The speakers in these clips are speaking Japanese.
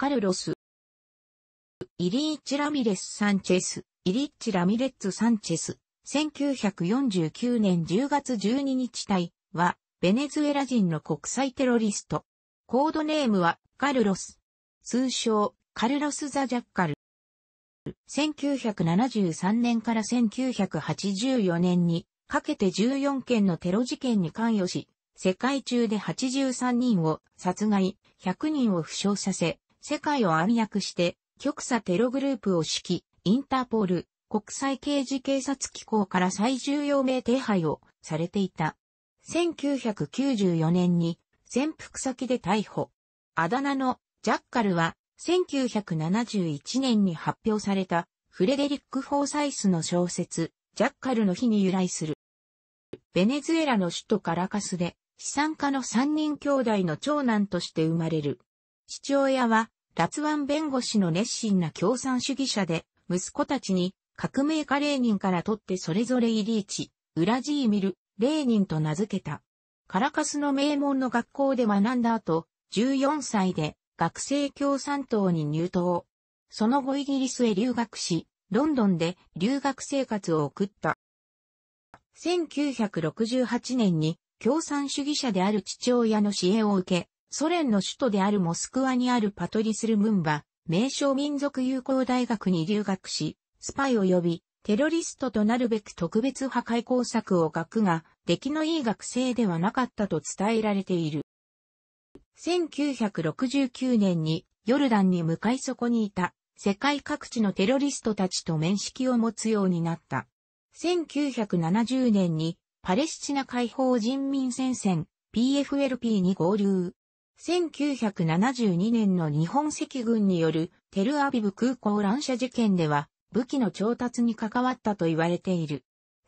カルロス。イリーチ・ラミレス・サンチェス、イリッチ・ラミレッツ・サンチェス、1949年10月12日隊は、ベネズエラ人の国際テロリスト。コードネームは、カルロス。通称、カルロス・ザ・ジャッカル。1973年から1984年にかけて14件のテロ事件に関与し、世界中で83人を殺害、100人を負傷させ、世界を暗躍して、極左テログループを指揮、インターポール、国際刑事警察機構から最重要名手配をされていた。1994年に潜伏先で逮捕。あだ名のジャッカルは1971年に発表されたフレデリック・フォーサイスの小説ジャッカルの日に由来する。ベネズエラの首都カラカスで資産家の三人兄弟の長男として生まれる。父親は脱腕弁護士の熱心な共産主義者で、息子たちに革命家レーニンから取ってそれぞれイリーチ、ウラジーミル、レーニンと名付けた。カラカスの名門の学校で学んだ後、14歳で学生共産党に入党。その後イギリスへ留学し、ロンドンで留学生活を送った。1968年に共産主義者である父親の支援を受け、ソ連の首都であるモスクワにあるパトリス・ルムンバ、名称民族友好大学に留学し、スパイを呼び、テロリストとなるべく特別破壊工作を学が、出来のいい学生ではなかったと伝えられている。1969年にヨルダンに向かいそこにいた世界各地のテロリストたちと面識を持つようになった。1970年にパレスチナ解放人民戦線 PFLP に合流。1972年の日本赤軍によるテルアビブ空港乱射事件では武器の調達に関わったと言われている。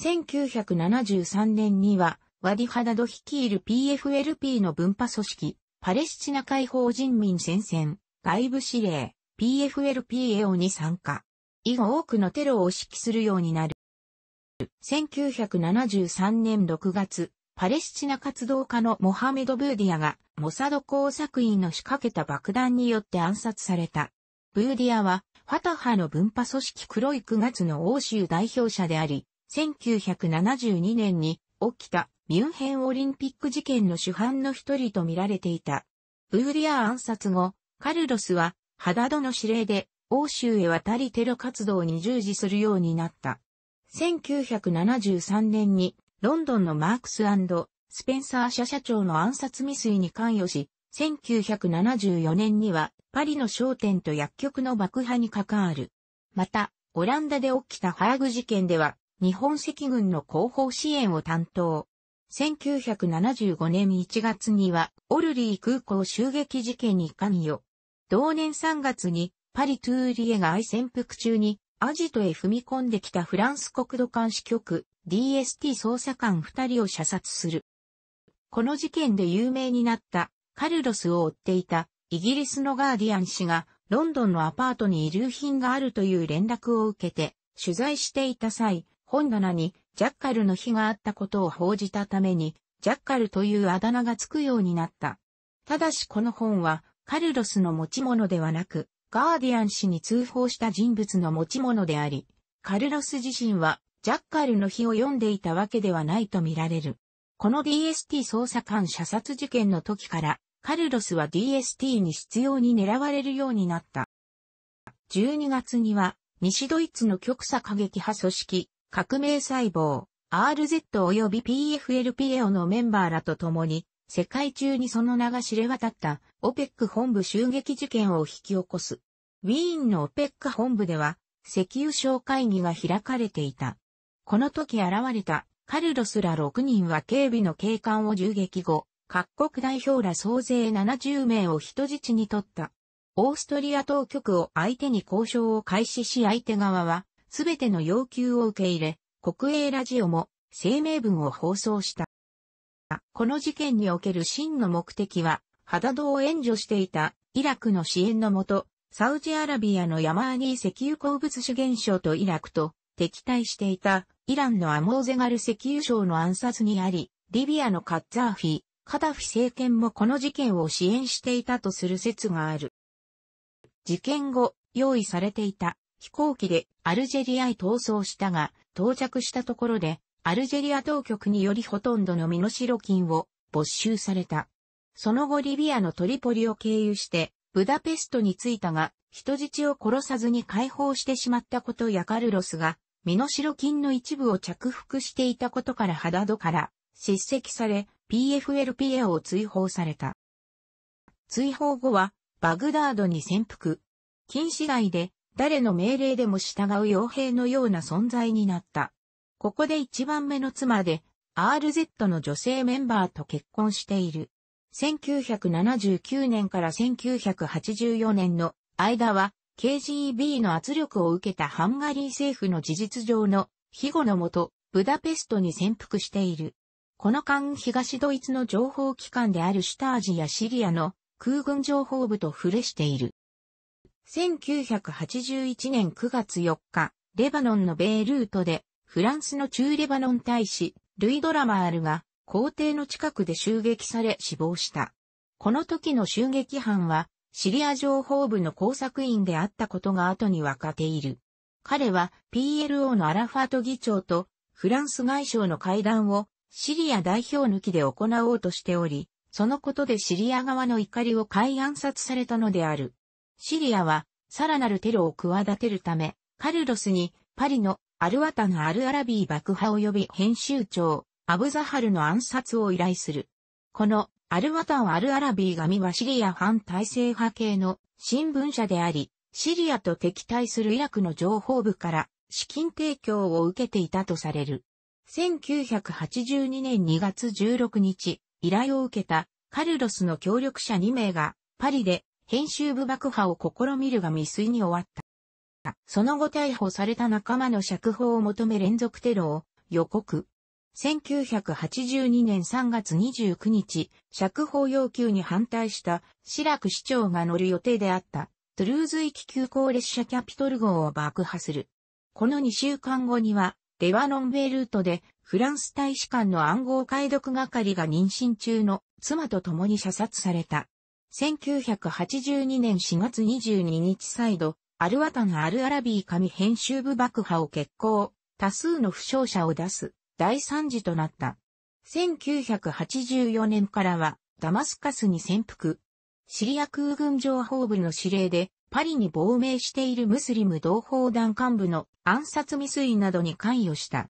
1973年にはワディハダド率いる PFLP の分派組織パレスチナ解放人民戦線外部司令 PFLPAO に参加。以後多くのテロを指揮するようになる。1973年6月、パレスチナ活動家のモハメド・ブーディアが、モサド工作員の仕掛けた爆弾によって暗殺された。ブーディアは、ファタハの分派組織黒い9月の欧州代表者であり、1972年に起きたミュンヘンオリンピック事件の主犯の一人と見られていた。ブーディア暗殺後、カルロスは、ハダドの指令で、欧州へ渡りテロ活動に従事するようになった。1973年にロンドンのマークススペンサー社社長の暗殺未遂に関与し、1974年にはパリの商店と薬局の爆破に関わる。また、オランダで起きたハーグ事件では、日本赤軍の広報支援を担当。1975年1月には、オルリー空港襲撃事件に関与。同年3月に、パリ・トゥーリエが愛潜伏中に、アジトへ踏み込んできたフランス国土監視局、DST 捜査官二人を射殺する。この事件で有名になったカルロスを追っていたイギリスのガーディアン氏がロンドンのアパートに遺留品があるという連絡を受けて取材していた際、本棚にジャッカルの火があったことを報じたためにジャッカルというあだ名がつくようになった。ただしこの本はカルロスの持ち物ではなくガーディアン氏に通報した人物の持ち物であり、カルロス自身はジャッカルの日を読んでいたわけではないとみられる。この DST 捜査官射殺事件の時から、カルロスは DST に必要に狙われるようになった。12月には、西ドイツの極左過激派組織、革命細胞、RZ 及び PFLPAO のメンバーらと共に、世界中にその名が知れ渡った、OPEC 本部襲撃事件を引き起こす。ウィーンの OPEC 本部では、石油省会議が開かれていた。この時現れたカルロスら6人は警備の警官を銃撃後、各国代表ら総勢70名を人質に取った。オーストリア当局を相手に交渉を開始し相手側は、すべての要求を受け入れ、国営ラジオも声明文を放送した。この事件における真の目的は、ハダドを援助していたイラクの支援のもと、サウジアラビアの山あにニ石油鉱物資源省とイラクと敵対していたイランのアモーゼガル石油省の暗殺にあり、リビアのカッザーフィ、カダフィ政権もこの事件を支援していたとする説がある。事件後、用意されていた飛行機でアルジェリアへ逃走したが、到着したところで、アルジェリア当局によりほとんどの身代金を没収された。その後リビアのトリポリを経由してブダペストに着いたが、人質を殺さずに解放してしまったことやカルロスが、身代金の一部を着服していたことから肌戸から叱責され、PFLPA を追放された。追放後は、バグダードに潜伏。禁止外で、誰の命令でも従う傭兵のような存在になった。ここで一番目の妻で、RZ の女性メンバーと結婚している。1979年から1984年の間は KGB の圧力を受けたハンガリー政府の事実上の庇護のもと、ブダペストに潜伏している。この間東ドイツの情報機関であるシュタージやシリアの空軍情報部と触れしている。1981年9月4日、レバノンのベイルートで、フランスの駐レバノン大使、ルイ・ドラマールが、皇帝の近くで襲撃され死亡した。この時の襲撃犯は、シリア情報部の工作員であったことが後に分かっている。彼は PLO のアラファート議長とフランス外相の会談をシリア代表抜きで行おうとしており、そのことでシリア側の怒りを買い暗殺されたのである。シリアはさらなるテロを企てるため、カルロスにパリのアルワタのアルアラビー爆破及び編集長、アブザハルの暗殺を依頼する。このアルワタン・アルアラビー神はシリア反体制派系の新聞社であり、シリアと敵対するイラクの情報部から資金提供を受けていたとされる。1982年2月16日、依頼を受けたカルロスの協力者2名がパリで編集部爆破を試みるが未遂に終わった。その後逮捕された仲間の釈放を求め連続テロを予告。1982年3月29日、釈放要求に反対したシラク市長が乗る予定であったトゥルーズ行き急行列車キャピトル号を爆破する。この2週間後には、レワノンベイルートでフランス大使館の暗号解読係が妊娠中の妻と共に射殺された。1982年4月22日再度、アルワタン・アルアラビー紙編集部爆破を決行、多数の負傷者を出す。第三次となった。1984年からはダマスカスに潜伏。シリア空軍情報部の指令でパリに亡命しているムスリム同胞団幹部の暗殺未遂などに関与した。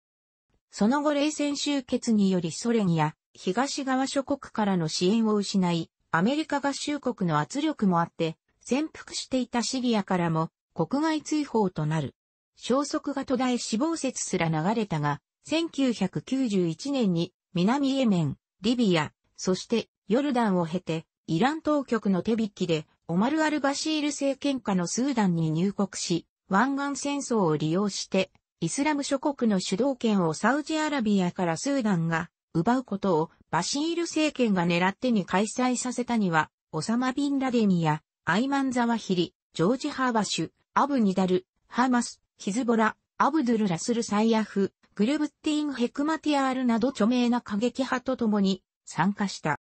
その後冷戦終結によりソ連や東側諸国からの支援を失い、アメリカ合衆国の圧力もあって、潜伏していたシリアからも国外追放となる。消息が途絶え死亡説すら流れたが、1991年に南エメン、リビア、そしてヨルダンを経て、イラン当局の手引きで、オマル・アル・バシール政権下のスーダンに入国し、湾岸戦争を利用して、イスラム諸国の主導権をサウジアラビアからスーダンが奪うことをバシール政権が狙ってに開催させたには、オサマ・ビン・ラデミア、アイマン・ザワヒリ、ジョージ・ハーバシュ、アブ・ニダル、ハマス、ヒズボラ、アブドゥル・ラスル・サイアフ、グルブッティン・ヘクマティアールなど著名な過激派と共に参加した。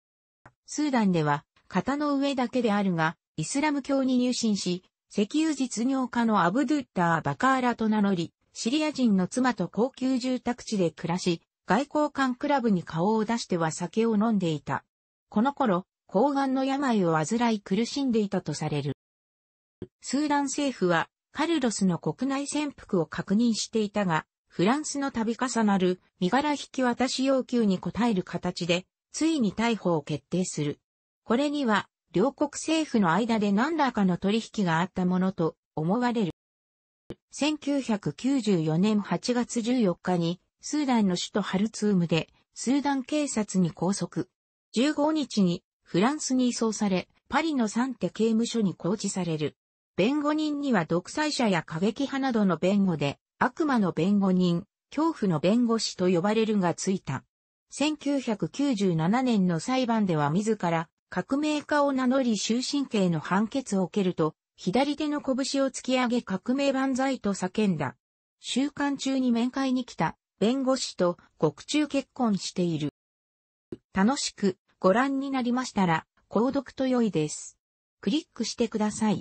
スーダンでは、型の上だけであるが、イスラム教に入信し、石油実業家のアブドゥッター・バカーラと名乗り、シリア人の妻と高級住宅地で暮らし、外交官クラブに顔を出しては酒を飲んでいた。この頃、抗がんの病を患い苦しんでいたとされる。スーダン政府は、カルロスの国内潜伏を確認していたが、フランスの度重なる身柄引き渡し要求に応える形で、ついに逮捕を決定する。これには、両国政府の間で何らかの取引があったものと思われる。1994年8月14日に、スーダンの首都ハルツームで、スーダン警察に拘束。15日に、フランスに移送され、パリのサンテ刑務所に拘置される。弁護人には独裁者や過激派などの弁護で、悪魔の弁護人、恐怖の弁護士と呼ばれるがついた。1997年の裁判では自ら革命家を名乗り終身刑の判決を受けると、左手の拳を突き上げ革命万歳と叫んだ。週刊中に面会に来た弁護士と獄中結婚している。楽しくご覧になりましたら、購読と良いです。クリックしてください。